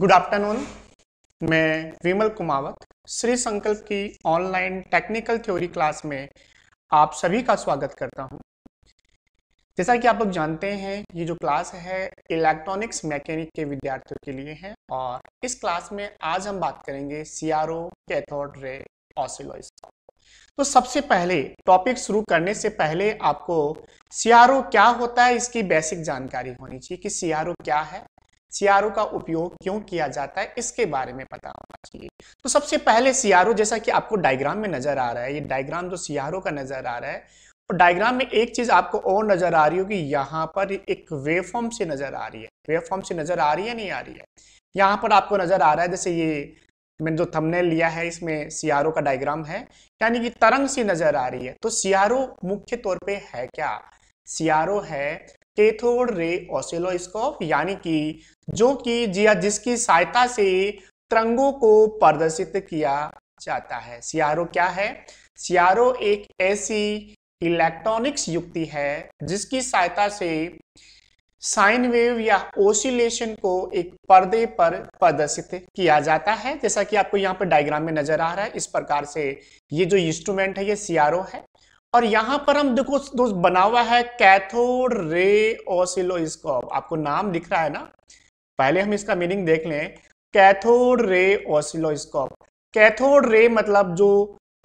Good afternoon मैं विमल कुमावत श्री संकल्प की ऑनलाइन टेक्निकल थ्योरी क्लास में आप सभी का स्वागत करता हूं। जैसा कि आप लोग जानते हैं ये जो क्लास है इलेक्ट्रॉनिक्स मैकेनिक के विद्यार्थियों के लिए है और इस क्लास में आज हम बात करेंगे सीआरओ कैथोड रे ऑसिलोस्कोप तो सबसे पहले टॉपिक शुरू करने से पहले आपको सीआरओ क्या होता है इसकी बेसिक जानकारी होनी चाहिए कि सी आर ओ क्या है सीआरओ का उपयोग क्यों किया जाता है इसके बारे में पता होना चाहिए तो सबसे पहले सीआरओ जैसा कि आपको डायग्राम में नजर आ रहा है ये डायग्राम जो सीआरओ का नजर आ रहा है और तो डायग्राम में एक चीज आपको और नजर आ रही होगी यहाँ पर एक वेवफॉर्म फॉर्म से नजर आ रही है वेव फॉर्म से नजर आ रही है नहीं आ रही है यहाँ पर आपको नजर आ रहा है जैसे ये मैंने जो थंबनेल लिया है इसमें सीआरओ का डायग्राम है यानी कि तरंग सी नजर आ रही है तो सीआरओ मुख्य तौर पे है क्या सीआरओ है कैथोड रे ऑसिलोस्कोप यानी कि जो कि जिया जिसकी सहायता से तरंगों को प्रदर्शित किया जाता है सियारो क्या है सियारो एक ऐसी इलेक्ट्रॉनिक्स युक्ति है जिसकी सहायता से साइन वेव या ओसिलेशन को एक पर्दे पर प्रदर्शित किया जाता है जैसा कि आपको यहाँ पर डायग्राम में नजर आ रहा है इस प्रकार से ये जो इंस्ट्रूमेंट है ये सीआरओ है और यहां पर हम देखो दोस्त बना हुआ है कैथोड रे ऑसिलोस्कोप आपको नाम दिख रहा है ना पहले हम इसका मीनिंग देख लें cathode ray oscilloscope cathode ray मतलब जो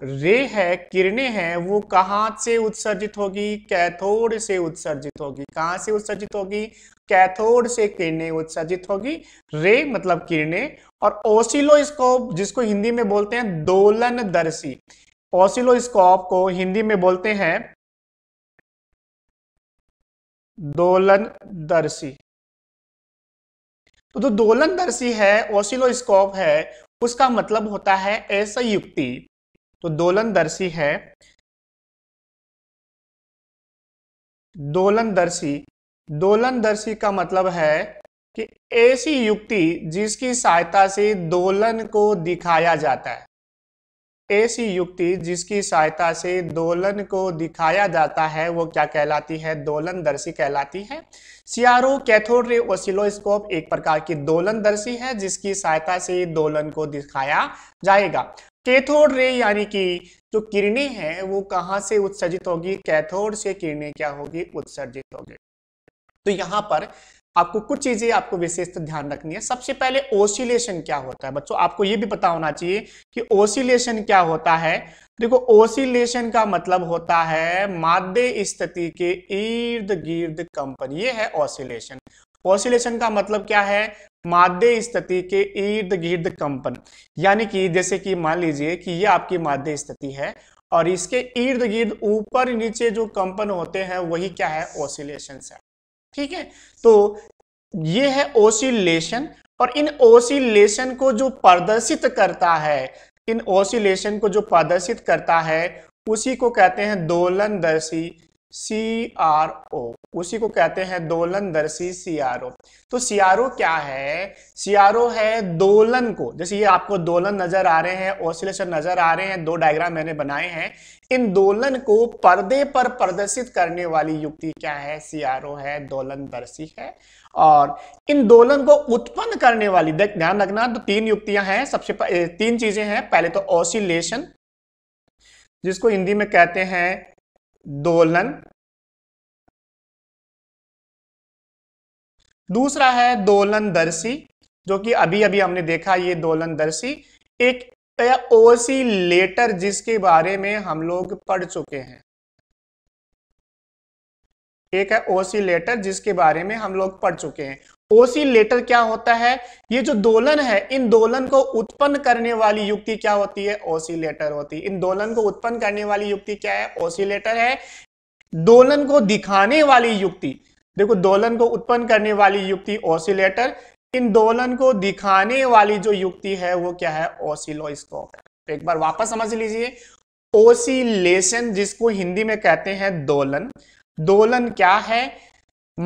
रे है किरणें हैं वो कहां से उत्सर्जित होगी कैथोड से उत्सर्जित होगी कहां से उत्सर्जित होगी कैथोड से किरणें उत्सर्जित होगी रे मतलब किरणें और ओसिलोस्कोप जिसको हिंदी में बोलते हैं दोलन दर्शी ऑसिलोस्कोप को हिंदी में बोलते हैं दोलन दर्शी तो जो दोलन दर्शी है ऑसिलोस्कोप है उसका मतलब होता है ऐसा युक्ति तो दोलन दर्शी है दोलन दर्शी दोलन दर्शी का मतलब है कि ऐसी युक्ति जिसकी सहायता से दोलन को दिखाया जाता है ऐसी युक्ति जिसकी सहायता से दोलन को दिखाया जाता है वो क्या कहलाती है दोलन दर्शी कहलाती है सियारो कैथोड रे ओसिलोस्कोप एक प्रकार की दोलन दर्शी है जिसकी सहायता से दोलन को दिखाया जाएगा कैथोड रे यानी कि जो किरणें हैं वो कहाँ से उत्सर्जित होगी कैथोड से किरणें क्या होगी उत्सर्जित होगी तो यहां पर आपको कुछ चीजें आपको विशेष तो ध्यान रखनी है सबसे पहले ओसिलेशन क्या होता है बच्चों आपको यह भी पता होना चाहिए कि ओसिलेशन क्या होता है देखो ओसिलेशन का मतलब होता है माध्य स्थिति के इर्द गिर्द कंपन ये है ओसिलेशन ओसिलेशन का मतलब क्या है माध्य स्थिति के इर्द गिर्द कंपन यानी कि जैसे कि मान लीजिए कि ये आपकी माध्य स्थिति है और इसके इर्द गिर्द ऊपर नीचे जो कंपन होते हैं वही क्या है ओसिलेशन है ठीक है तो ये है ओसिलेशन और इन ओसिलेशन को जो प्रदर्शित करता है इन ओसिलेशन को जो प्रदर्शित करता है उसी को कहते हैं दोलनदर्शी सी आर ओ उसी को कहते हैं दोलन दर्शी सी आर ओ तो सी आर ओ क्या है सी आर ओ है दोलन को जैसे ये आपको दोलन नजर आ रहे हैं ऑसिलेशन नजर आ रहे हैं दो डायग्राम मैंने बनाए हैं इन दोलन को पर्दे पर प्रदर्शित करने वाली युक्ति क्या है सी आर ओ है दोलन दर्शी है और इन दोलन को उत्पन्न करने वाली देख ध्यान रखना तो तीन युक्तियां हैं सबसे तीन चीजें हैं पहले तो ऑसिलेशन जिसको हिंदी में कहते हैं दोलन दूसरा है दोलन दर्शी जो कि अभी अभी हमने देखा ये दोलन दर्शी एक ओसी लेटर जिसके बारे में हम लोग पढ़ चुके हैं एक है ओसी लेटर जिसके बारे में हम लोग पढ़ चुके हैं ओसिलेटर क्या होता है ये जो दोलन है इन दोलन को उत्पन्न करने वाली युक्ति क्या होती है ओसिलेटर होती है इन दोलन को उत्पन्न करने वाली युक्ति क्या है ओसिलेटर है दोलन को दिखाने वाली युक्ति देखो दोलन को उत्पन्न करने वाली युक्ति ओसिलेटर इन दोलन को दिखाने वाली जो युक्ति है वो क्या है ओसिलोस्कोप तो एक बार वापस समझ लीजिए ओसिलेशन जिसको हिंदी में कहते हैं दोलन दोलन क्या है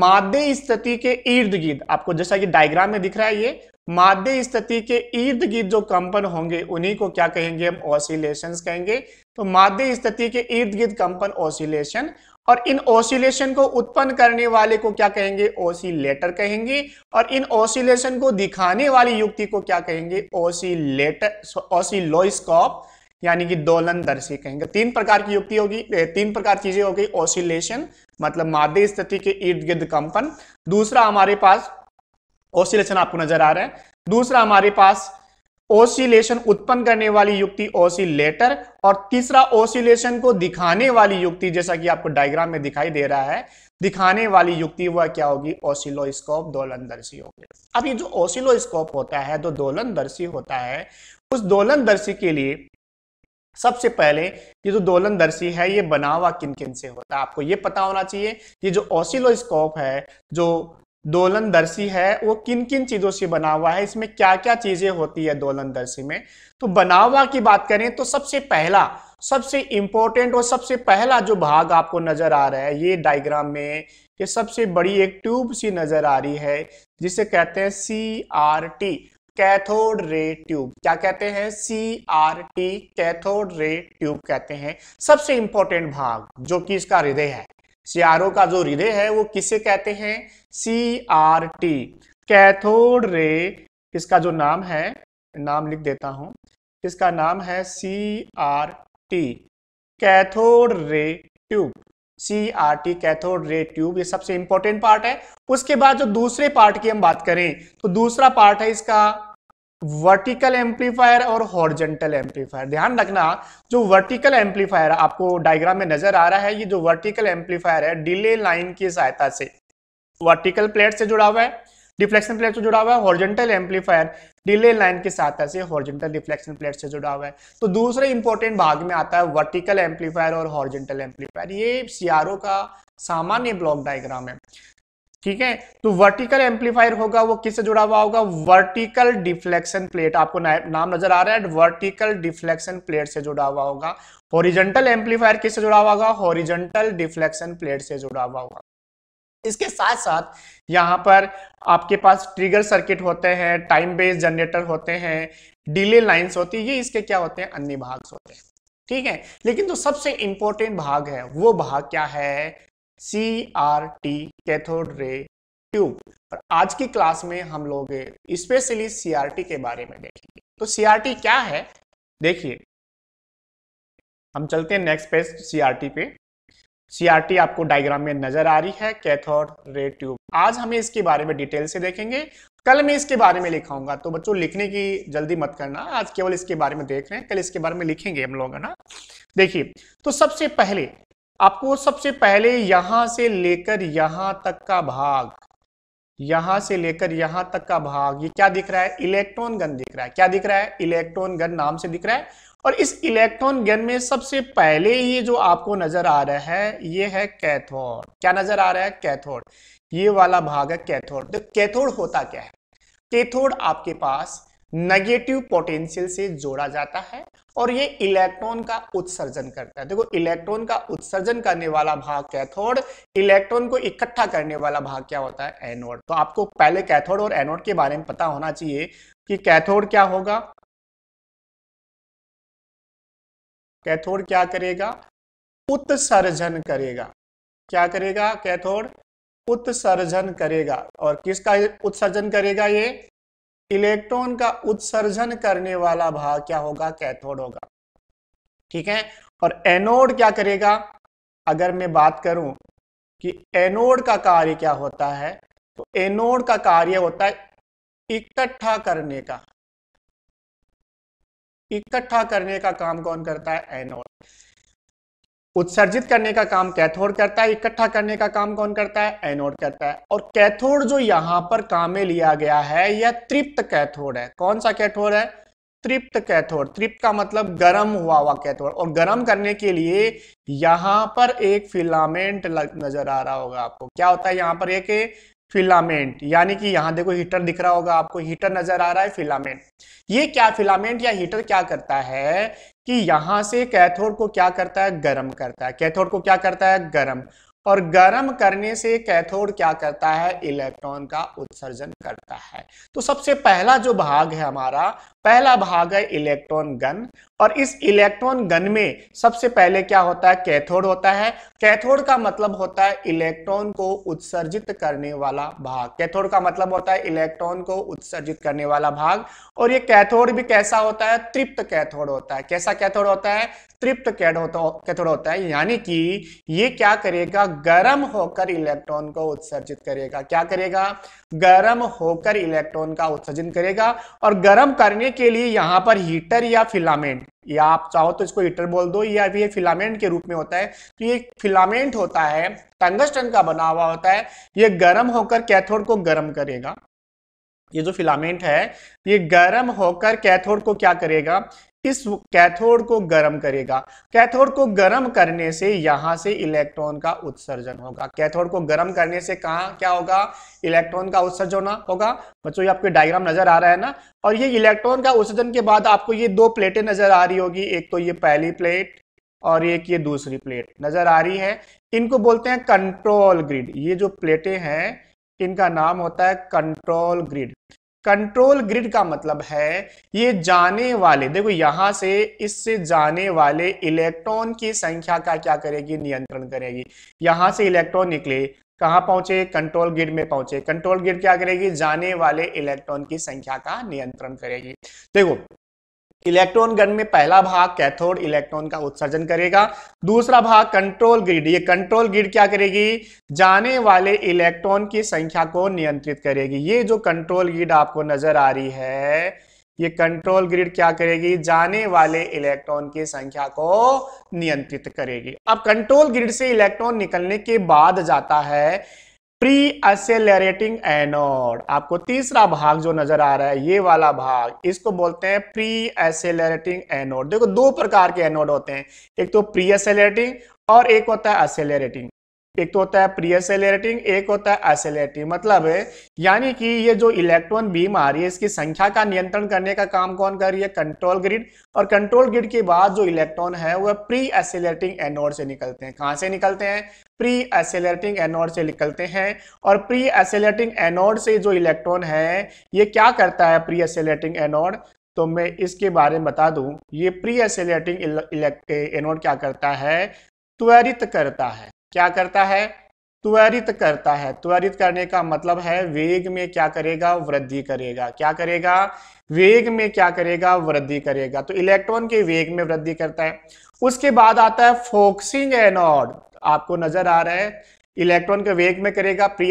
माध्य स्थिति के इर्द गिर्द आपको जैसा कि डायग्राम में दिख रहा है ये माध्य स्थिति के इर्द गिर्द जो कंपन होंगे उन्हीं को क्या कहेंगे हम ऑसिलेशन कहेंगे तो माध्य स्थिति के इर्द गिर्द कंपन ऑसिलेशन और इन ऑसिलेशन को उत्पन्न करने वाले को क्या कहेंगे ऑसिलेटर कहेंगे और इन ऑसिलेशन को दिखाने वाली युक्ति को क्या कहेंगे ऑसिलेटर ऑसिलोस्कोप यानी कि दोलन दर्शी कहेंगे तीन प्रकार की युक्ति होगी तीन प्रकार चीजें होगी ओसिलेशन मतलब मादे स्थिति के इर्द गिर्द कंपन दूसरा हमारे पास ओसिलेशन आपको नजर आ रहा है दूसरा हमारे पास ओसिलेशन उत्पन्न करने वाली युक्ति ओसिलेटर और तीसरा ओसिलेशन को दिखाने वाली युक्ति जैसा कि आपको डायग्राम में दिखाई दे रहा है दिखाने वाली युक्ति वह क्या होगी ओसिलोस्कोप दोलनदर्शी होगी अब ये जो ओसिलोस्कोप होता है जो दोलनदर्शी होता है उस दोलनदर्शी के लिए सबसे पहले ये जो दोलनदर्शी है ये बनावा किन किन से होता है आपको ये पता होना चाहिए ये जो ऑसिलोस्कोप है जो दोलनदर्शी है वो किन किन चीजों से बना हुआ है इसमें क्या क्या चीजें होती है दोलनदर्शी में तो बनावा की बात करें तो सबसे पहला सबसे इंपॉर्टेंट और सबसे पहला जो भाग आपको नजर आ रहा है ये डायग्राम में ये सबसे बड़ी एक ट्यूब सी नजर आ रही है जिसे कहते हैं C R T cathode ray tube क्या कहते हैं C R T cathode ray tube कहते हैं सबसे इंपॉर्टेंट भाग जो कि इसका हृदय है सीआरओ का जो हृदय है वो किसे कहते हैं सी आर टी कैथोड रे इसका जो नाम है नाम लिख देता हूं इसका नाम है C R T cathode ray tube C R T cathode ray tube ये सबसे इंपॉर्टेंट पार्ट है उसके बाद जो दूसरे पार्ट की हम बात करें तो दूसरा पार्ट है इसका वर्टिकल एम्पलीफायर और हॉर्जेंटल एम्पलीफायर ध्यान रखना जो वर्टिकल एम्पलीफायर आपको डायग्राम में नजर आ रहा है ये जो वर्टिकल एम्पलीफायर है डिले लाइन की सहायता से वर्टिकल प्लेट से जुड़ा हुआ है डिफ्लेक्शन प्लेट से जुड़ा हुआ है हॉर्जेंटल एम्पलीफायर डिले लाइन के साथ ऐसे हॉर्जेंटल डिफ्लेक्शन प्लेट से जुड़ा हुआ है तो दूसरे इंपॉर्टेंट भाग में आता है वर्टिकल एम्पलीफायर और हॉर्जेंटल एम्पलीफायर ये सीआरओ का सामान्य ब्लॉक डायग्राम है ठीक है तो वर्टिकल एम्पलीफायर होगा वो किससे जुड़ा हुआ होगा वर्टिकल डिफ्लेक्शन प्लेट आपको नाम नजर आ रहा है वर्टिकल डिफ्लेक्शन प्लेट से जुड़ा हुआ होगा हॉरिजेंटल एम्पलीफायर किससे जुड़ा हुआ होगा हॉरिजेंटल डिफ्लेक्शन प्लेट से जुड़ा हुआ होगा इसके साथ साथ यहाँ पर आपके पास ट्रिगर सर्किट होते हैं टाइम बेस्ड जनरेटर होते हैं डिले लाइंस होती है ये इसके क्या होते हैं अन्य भाग होते हैं ठीक है लेकिन जो तो सबसे इंपॉर्टेंट भाग है वो भाग क्या है C R T cathode ray tube और आज की क्लास में हम लोग स्पेशली सीआरटी के बारे में देखेंगे तो सीआरटी क्या है देखिए हम चलते हैं नेक्स्ट पेज सीआरटी पे सीआरटी आपको डायग्राम में नजर आ रही है कैथोड रे ट्यूब आज हमें इसके बारे में डिटेल से देखेंगे कल मैं इसके बारे में लिखाऊंगा तो बच्चों लिखने की जल्दी मत करना आज केवल इसके बारे में देख रहे हैं कल इसके बारे में लिखेंगे हम लोग है ना देखिए तो सबसे पहले आपको सबसे पहले यहां से लेकर यहां तक का भाग यहां से लेकर यहां तक का भाग ये क्या दिख रहा है इलेक्ट्रॉन गन दिख रहा है क्या दिख रहा है इलेक्ट्रॉन गन नाम से दिख रहा है और इस इलेक्ट्रॉन गन में सबसे पहले ये जो आपको नजर आ रहा है ये है कैथोड क्या नजर आ रहा है कैथोड ये वाला भाग है कैथोड तो कैथोड होता क्या है कैथोड आपके पास नेगेटिव पोटेंशियल से जोड़ा जाता है और ये इलेक्ट्रॉन का उत्सर्जन करता है देखो इलेक्ट्रॉन का उत्सर्जन करने वाला भाग कैथोड इलेक्ट्रॉन को इकट्ठा करने वाला भाग क्या होता है एनोड तो आपको पहले कैथोड और एनोड के बारे में पता होना चाहिए कि कैथोड क्या होगा कैथोड क्या करेगा उत्सर्जन करेगा क्या करेगा कैथोड उत्सर्जन करेगा और किसका उत्सर्जन करेगा ये इलेक्ट्रॉन का उत्सर्जन करने वाला भाग क्या होगा कैथोड होगा ठीक है और एनोड क्या करेगा अगर मैं बात करूं कि एनोड का कार्य क्या होता है तो एनोड का कार्य होता है इकट्ठा करने का इकट्ठा करने का काम कौन करता है एनोड उत्सर्जित करने का काम कैथोड करता है इकट्ठा करने का काम कौन करता है एनोड करता है और कैथोड जो यहां पर काम में लिया गया है यह तृप्त कैथोड है कौन सा कैथोड है तृप्त कैथोड तृप्त का मतलब गर्म हुआ हुआ कैथोड और गर्म करने के लिए यहां पर एक फिलामेंट नजर आ रहा होगा आपको क्या होता है यहां पर एक फिलामेंट यानी कि यहाँ देखो हीटर दिख रहा होगा आपको हीटर नजर आ रहा है फिलामेंट ये क्या फिलामेंट या हीटर क्या करता है कि यहां से कैथोड को क्या करता है गर्म करता है कैथोड को क्या करता है गर्म और गर्म करने से कैथोड क्या करता है इलेक्ट्रॉन का उत्सर्जन करता है तो सबसे पहला जो भाग है हमारा पहला भाग है इलेक्ट्रॉन गन और इस इलेक्ट्रॉन गन में सबसे पहले क्या होता है कैथोड होता है कैथोड का मतलब होता है इलेक्ट्रॉन को उत्सर्जित करने वाला भाग कैथोड का मतलब होता है इलेक्ट्रॉन को उत्सर्जित करने वाला भाग और ये कैथोड भी कैसा होता है तृप्त कैथोड होता है कैसा कैथोड होता है तृप्त कैथोड होता है यानी कि ये क्या करेगा गर्म होकर इलेक्ट्रॉन को उत्सर्जित करेगा क्या करेगा गर्म होकर इलेक्ट्रॉन का उत्सर्जन करेगा और गर्म करने के लिए यहां पर हीटर या फिलामेंट या आप चाहो तो इसको हीटर बोल दो या भी ये फिलामेंट के रूप में होता है तो ये फिलामेंट होता है टंगस्टन का बना हुआ होता है ये गर्म होकर कैथोड को गर्म करेगा ये जो फिलामेंट है ये गर्म होकर कैथोड को क्या करेगा इस कैथोड को गर्म करेगा कैथोड को गर्म करने से यहां से इलेक्ट्रॉन का उत्सर्जन होगा कैथोड को गर्म करने से कहा क्या होगा इलेक्ट्रॉन का उत्सर्जन होगा बच्चों ये आपके डायग्राम नजर आ रहा है ना और ये इलेक्ट्रॉन का उत्सर्जन के बाद आपको ये दो प्लेटें नजर आ रही होगी एक तो ये पहली प्लेट और एक ये दूसरी प्लेट नजर आ रही है इनको बोलते हैं कंट्रोल ग्रिड ये जो प्लेटें हैं इनका नाम होता है कंट्रोल ग्रिड कंट्रोल ग्रिड का मतलब है ये जाने वाले देखो यहां से इससे जाने वाले इलेक्ट्रॉन की संख्या का क्या करेगी नियंत्रण करेगी यहां से इलेक्ट्रॉन निकले कहां पहुंचे कंट्रोल ग्रिड में पहुंचे कंट्रोल ग्रिड क्या करेगी जाने वाले इलेक्ट्रॉन की संख्या का नियंत्रण करेगी देखो इलेक्ट्रॉन गन में पहला भाग कैथोड इलेक्ट्रॉन का उत्सर्जन करेगा दूसरा भाग कंट्रोल ग्रिड ये कंट्रोल ग्रिड क्या करेगी जाने वाले इलेक्ट्रॉन की संख्या को नियंत्रित करेगी ये जो कंट्रोल ग्रिड आपको नजर आ रही है ये कंट्रोल ग्रिड क्या करेगी जाने वाले इलेक्ट्रॉन की संख्या को नियंत्रित करेगी अब कंट्रोल ग्रिड से इलेक्ट्रॉन निकलने के बाद जाता है प्री असेलरेटिंग एनोड आपको तीसरा भाग जो नजर आ रहा है ये वाला भाग इसको बोलते हैं प्री असेलरेटिंग एनोड देखो दो प्रकार के एनोड होते हैं एक तो प्री असेलरेटिंग और एक होता है असेलरेटिंग एक तो होता है प्री एसेलेटिंग एक होता है एसेलेटिंग मतलब यानी कि ये जो इलेक्ट्रॉन बीम आ रही है इसकी संख्या का नियंत्रण करने का काम कौन कर रही है कंट्रोल ग्रिड और कंट्रोल ग्रिड के बाद जो इलेक्ट्रॉन है वह प्री एसेलेटिंग एनोड से निकलते हैं कहाँ से निकलते हैं प्री एसेलेटिंग एनोड से निकलते हैं और प्री एसेलेटिंग एनोड से जो इलेक्ट्रॉन है ये क्या करता है प्री एसेलेटिंग एनोड तो मैं इसके बारे में बता दूं ये प्री एसेलेटिंग एनोड क्या करता है त्वरित करता है क्या करता है त्वरित करता है त्वरित करने का मतलब है वेग में क्या करेगा वृद्धि करेगा क्या करेगा वेग में क्या करेगा वृद्धि करेगा तो इलेक्ट्रॉन के वेग में वृद्धि करता है उसके बाद आता है फोक्सिंग एनोड आपको नजर आ रहा है इलेक्ट्रॉन के वेग में करेगा प्री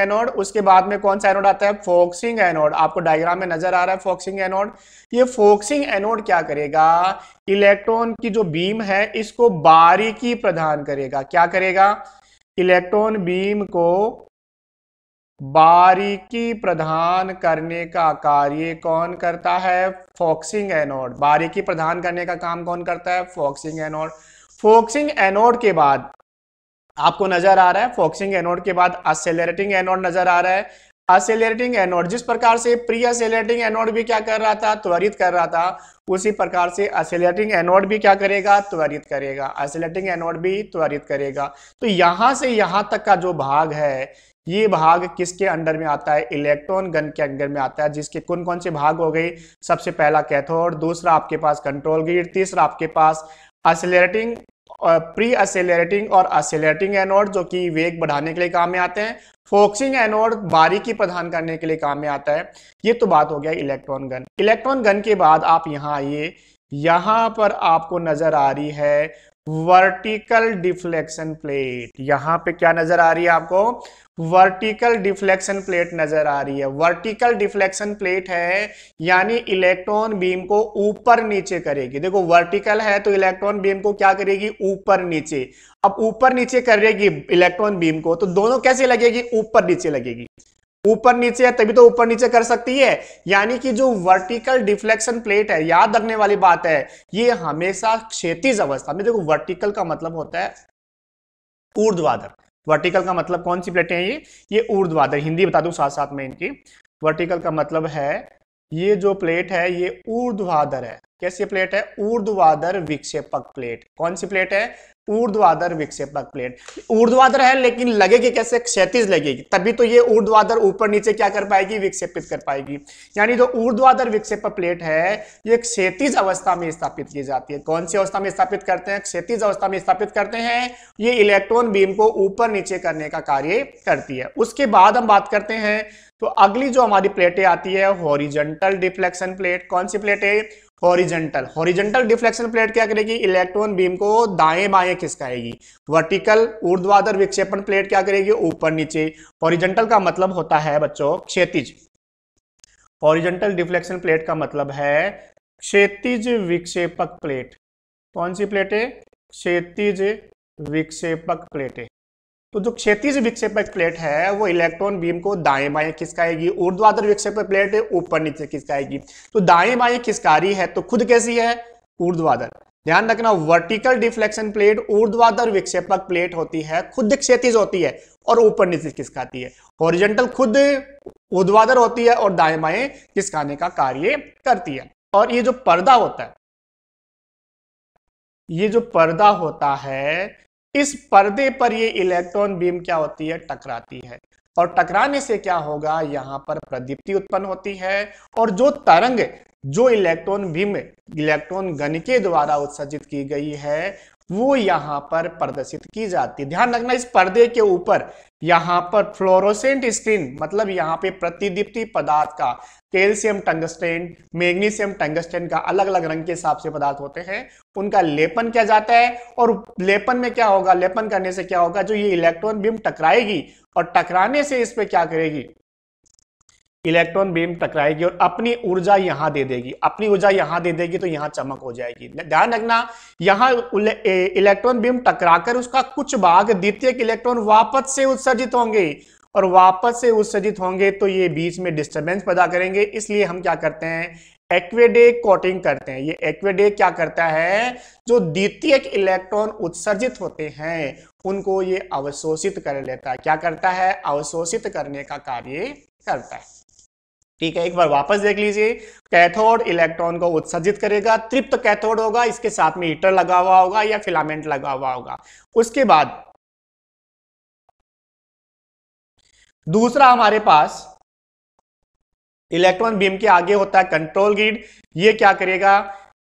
एनोड उसके बाद में कौन सा एनोड आता है फोक्सिंग एनोड आपको डायग्राम में नजर आ रहा है फोक्सिंग एनोड ये फोक्सिंग एनोड क्या करेगा इलेक्ट्रॉन की जो बीम है इसको बारीकी प्रदान करेगा क्या करेगा इलेक्ट्रॉन बीम को बारीकी प्रदान करने का कार्य कौन करता है फोक्सिंग एनोड बारीकी प्रदान करने का काम कौन करता है फोक्सिंग एनोड फोक्सिंग एनोड के बाद आपको नजर आ रहा है फोक्सिंग एनोड के बाद असेलेटिंग एनोड नजर आ रहा है असेलेटिंग एनोड जिस प्रकार से प्री असेलेटिंग एनोड भी क्या कर रहा था त्वरित कर रहा था उसी प्रकार से असेलेटिंग एनोड भी क्या करेगा त्वरित करेगा असेलेटिंग एनोड भी त्वरित करेगा तो यहां से यहां तक का जो भाग है ये भाग किसके अंडर में आता है इलेक्ट्रॉन गन के अंडर में आता है जिसके कौन कौन से भाग हो गए सबसे पहला कैथोड दूसरा आपके पास कंट्रोल गिर तीसरा आपके पास असेलेटिंग प्री असेलेटिंग और असेलेटिंग एनोड जो कि वेग बढ़ाने के लिए काम में आते हैं फोक्सिंग एनोड बारीकी प्रदान करने के लिए काम में आता है ये तो बात हो गया इलेक्ट्रॉन गन इलेक्ट्रॉन गन के बाद आप यहाँ आइए यहाँ पर आपको नजर आ रही है वर्टिकल डिफ्लेक्शन प्लेट यहां पे क्या नजर आ रही है आपको वर्टिकल डिफ्लेक्शन प्लेट नजर आ रही है वर्टिकल डिफ्लेक्शन प्लेट है यानी इलेक्ट्रॉन बीम को ऊपर नीचे करेगी देखो वर्टिकल है तो इलेक्ट्रॉन बीम को क्या करेगी ऊपर नीचे अब ऊपर नीचे करेगी इलेक्ट्रॉन बीम को तो दोनों कैसे लगेगी ऊपर नीचे लगेगी ऊपर नीचे है तभी तो ऊपर नीचे कर सकती है यानी कि जो वर्टिकल डिफ्लेक्शन प्लेट है याद रखने वाली बात है ये हमेशा क्षेत्रीज अवस्था में देखो वर्टिकल का मतलब होता है ऊर्ध्वाधर वर्टिकल का मतलब कौन सी प्लेटें हैं ये ये ऊर्ध्वाधर हिंदी बता दूं साथ साथ में इनकी वर्टिकल का मतलब है ये जो प्लेट है ये ऊर्ध्वाधर है कैसी प्लेट है ऊर्ध्वाधर विक्षेपक प्लेट कौन सी प्लेट है ऊर्ध्वाधर विक्षेपक प्लेट ऊर्ध्वाधर है लेकिन लगेगी कैसे क्षैतिज लगेगी तभी तो ये ऊर्ध्वाधर ऊपर नीचे क्या कर पाएगी विक्षेपित कर पाएगी यानी जो ऊर्ध्वाधर विक्षेपक प्लेट है ये क्षैतिज अवस्था में स्थापित की जाती है कौन सी अवस्था में स्थापित करते हैं क्षैतिज अवस्था में स्थापित करते हैं ये इलेक्ट्रॉन बीम को ऊपर नीचे करने का कार्य करती है उसके बाद हम बात करते हैं तो अगली जो हमारी प्लेटें आती है हॉरिजेंटल डिफ्लेक्शन प्लेट कौन सी प्लेटें हॉरिजेंटल हॉरिजेंटल डिफ्लेक्शन प्लेट क्या करेगी इलेक्ट्रॉन बीम को दाएं बाएं खिसकाएगी वर्टिकल ऊर्ध्वाधर विक्षेपण प्लेट क्या करेगी ऊपर नीचे हॉरिजेंटल का मतलब होता है बच्चों क्षेत्रिज हॉरिजेंटल डिफ्लेक्शन प्लेट का मतलब है क्षेत्रिज विक्षेपक प्लेट कौन सी प्लेटें क्षेत्रिज विक्षेपक प्लेटें तो जो क्षेत्रीय विक्षेपक प्लेट है वो इलेक्ट्रॉन बीम को दाएं बाएं खिसकाएगी ऊर्ध्वाधर विक्षेपक प्लेट ऊपर नीचे खिसकाएगी तो दाएं बाएं खिसका रही है तो खुद कैसी है ऊर्ध्वाधर ध्यान रखना वर्टिकल डिफ्लेक्शन प्लेट ऊर्ध्वाधर विक्षेपक प्लेट होती है खुद क्षेत्रीय होती है और ऊपर नीचे खिसकाती है ओरिजेंटल खुद ऊर्ध्वाधर होती है और दाएं बाएं खिसकाने का कार्य करती है और ये जो पर्दा होता है ये जो पर्दा होता है इस पर्दे पर ये इलेक्ट्रॉन बीम क्या होती है टकराती है और टकराने से क्या होगा यहां पर प्रदीप्ति उत्पन्न होती है और जो तरंग जो इलेक्ट्रॉन बीम इलेक्ट्रॉन गण के द्वारा उत्सर्जित की गई है वो यहां पर प्रदर्शित की जाती है ध्यान रखना इस पर्दे के ऊपर यहां पर फ्लोरोसेंट स्क्रीन मतलब यहाँ पे प्रतिदीप्ति पदार्थ का कैल्शियम टंगस्टेन मैग्नीशियम टंगस्टेन का अलग अलग रंग के हिसाब से पदार्थ होते हैं उनका लेपन किया जाता है और लेपन में क्या होगा लेपन करने से क्या होगा जो ये इलेक्ट्रॉन बीम टकराएगी और टकराने से इस पर क्या करेगी इलेक्ट्रॉन बीम टकराएगी और अपनी ऊर्जा यहां दे देगी अपनी ऊर्जा यहां दे देगी तो यहां चमक हो जाएगी ध्यान रखना यहां इलेक्ट्रॉन बीम टकराकर उसका कुछ भाग द्वितीय इलेक्ट्रॉन वापस से उत्सर्जित होंगे और वापस से उत्सर्जित होंगे तो ये बीच में डिस्टर्बेंस पैदा करेंगे इसलिए हम क्या करते हैं एक्वेडे कोटिंग करते हैं ये एक्वेडे क्या करता है जो द्वितीय इलेक्ट्रॉन उत्सर्जित होते हैं उनको ये अवशोषित कर लेता है क्या करता है अवशोषित करने का कार्य करता है ठीक है एक बार वापस देख लीजिए कैथोड इलेक्ट्रॉन को उत्सर्जित करेगा तृप्त कैथोड होगा इसके साथ में हीटर लगा हुआ होगा या फिलामेंट लगा हुआ होगा उसके बाद दूसरा हमारे पास इलेक्ट्रॉन बीम के आगे होता है कंट्रोल ग्रिड ये क्या करेगा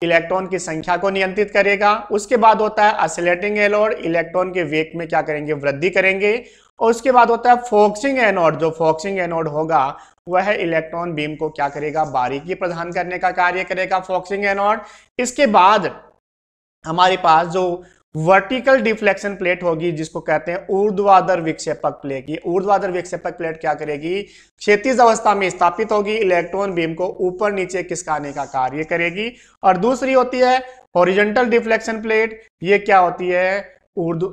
इलेक्ट्रॉन की संख्या को नियंत्रित करेगा उसके बाद होता है असलेटिंग एनोड इलेक्ट्रॉन के वेग में क्या करेंगे वृद्धि करेंगे और उसके बाद होता है फोक्सिंग एनोड जो फोक्सिंग एनोड होगा वह इलेक्ट्रॉन बीम को क्या करेगा बारीकी प्रदान करने का कार्य करेगा फॉक्सिंग एनॉड इसके बाद हमारे पास जो वर्टिकल डिफ्लेक्शन प्लेट होगी जिसको कहते हैं ऊर्ध्वाधर विक्षेपक प्लेट ये ऊर्ध्वाधर विक्षेपक प्लेट क्या करेगी क्षेत्रीय अवस्था में स्थापित होगी इलेक्ट्रॉन बीम को ऊपर नीचे किसकाने का कार्य करेगी और दूसरी होती है हॉरिजेंटल डिफ्लेक्शन प्लेट ये क्या होती है उर्दू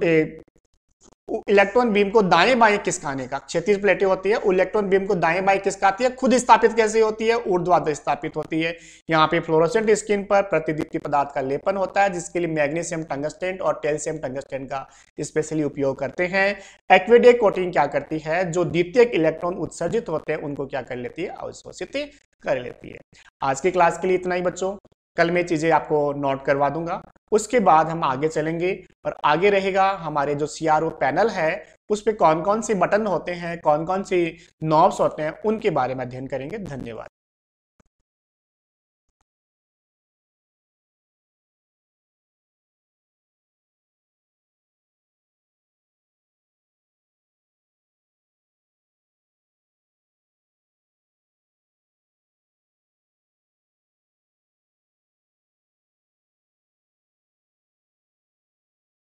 इलेक्ट्रॉन बीम को दाएं बाएं किसकाने का क्षेत्र प्लेटें होती है इलेक्ट्रॉन बीम को दाएं बाएं किसकाती है खुद स्थापित कैसे होती है ऊर्ध्वाधर स्थापित होती है यहाँ पे फ्लोरोसेंट स्किन पर प्रतिदीप्ति पदार्थ का लेपन होता है जिसके लिए मैग्नीशियम टंगस्टेंट और टेल्सियम टंगस्टेंट का स्पेशली उपयोग करते हैं एक्वेडे कोटिंग क्या करती है जो द्वितीय इलेक्ट्रॉन उत्सर्जित होते हैं उनको क्या कर लेती है अवशोषित कर लेती है आज की क्लास के लिए इतना ही बच्चों कल मैं चीज़ें आपको नोट करवा दूंगा उसके बाद हम आगे चलेंगे और आगे रहेगा हमारे जो सी पैनल है उस पर कौन कौन से बटन होते हैं कौन कौन से नॉब्स होते हैं उनके बारे में अध्ययन करेंगे धन्यवाद